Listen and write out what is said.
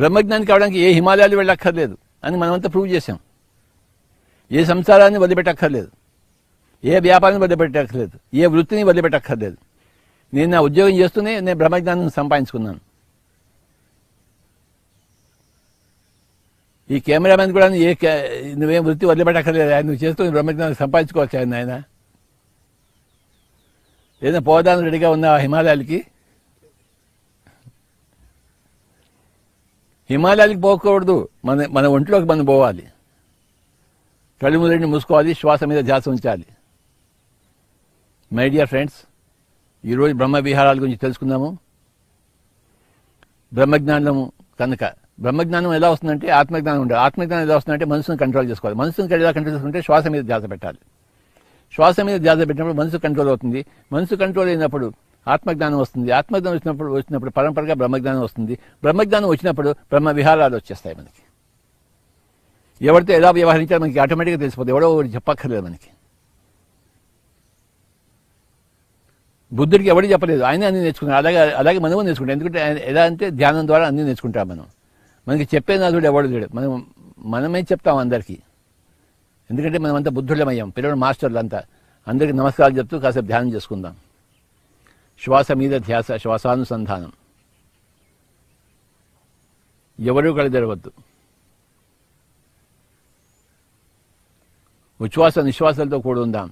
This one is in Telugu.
బ్రహ్మజ్ఞానికి కావడానికి ఏ హిమాలయాలు వెళ్ళక్కర్లేదు అని మనమంతా ప్రూవ్ చేశాం ఏ సంసారాన్ని వదిలిపెట్టక్కర్లేదు ఏ వ్యాపారాన్ని వదిలిపెట్టక్కర్లేదు ఏ వృత్తిని వదిలిపెట్టక్కర్లేదు నేను నా ఉద్యోగం చేస్తూనే నేను బ్రహ్మజ్ఞానం సంపాదించుకున్నాను ఈ కెమెరామెన్ కూడా ఏ నువ్వేం వృత్తి వదిలిపెట్టక్కర్లేదు ఆయన నువ్వు చేస్తూ బ్రహ్మజ్ఞానం సంపాదించుకోవచ్చు ఆయన ఆయన ఏదైనా పోదాను రెడీగా ఉన్న హిమాలయాలకి హిమాలయాలకి పోకూడదు మన మన ఒంట్లోకి మనం పోవాలి కళ్ళు ముదిరిని మూసుకోవాలి శ్వాస మీద ధ్యాస ఉంచాలి మై డియర్ ఫ్రెండ్స్ ఈరోజు బ్రహ్మ విహారాల గురించి తెలుసుకుందాము బ్రహ్మజ్ఞానము కనుక బ్రహ్మజ్ఞానం ఎలా వస్తుందంటే ఆత్మజ్ఞానం ఉండదు ఆత్మజ్ఞానం ఎలా వస్తుందంటే మనసును కంట్రోల్ చేసుకోవాలి మనసును ఎలా కంట్రోల్ చేసుకుంటే శ్వాస మీద ధ్యాస పెట్టాలి శ్వాస మీద ధ్యాస పెట్టినప్పుడు మనసు కంట్రోల్ అవుతుంది మనసు కంట్రోల్ అయినప్పుడు ఆత్మజ్ఞానం వస్తుంది ఆత్మజ్ఞానం వచ్చినప్పుడు వచ్చినప్పుడు పరంపరగా బ్రహ్మజ్ఞానం వస్తుంది బ్రహ్మజ్ఞానం వచ్చినప్పుడు బ్రహ్మ విహారాలు వచ్చేస్తాయి మనకి ఎవరితో ఎలా వ్యవహరించాలో మనకి ఆటోమేటిక్గా తెలిసిపోతుంది ఎవడో చెప్పక్కర్లేదు మనకి బుద్ధుడికి ఎవరు చెప్పలేదు ఆయన అన్ని నేర్చుకున్నారు అలాగే అలాగే మనము నేర్చుకుంటాం ఎందుకంటే ఎలా అంటే ధ్యానం ద్వారా అన్నీ నేర్చుకుంటాం మనం మనకి చెప్పే నాథుడు ఎవడు లేడు మనం మనమే చెప్తాం అందరికీ ఎందుకంటే మనం అంతా బుద్ధులమయ్యాం పిల్లలు మాస్టర్లు అంతా అందరికీ నమస్కారాలు చెప్తూ కాసేపు ధ్యానం చేసుకుందాం శ్వాస మీద ధ్యాస శ్వాసానుసంధానం ఎవరూ కలదెరవద్దు ఉచ్ఛ్వాస నిశ్వాసాలతో కూడి ఉందాం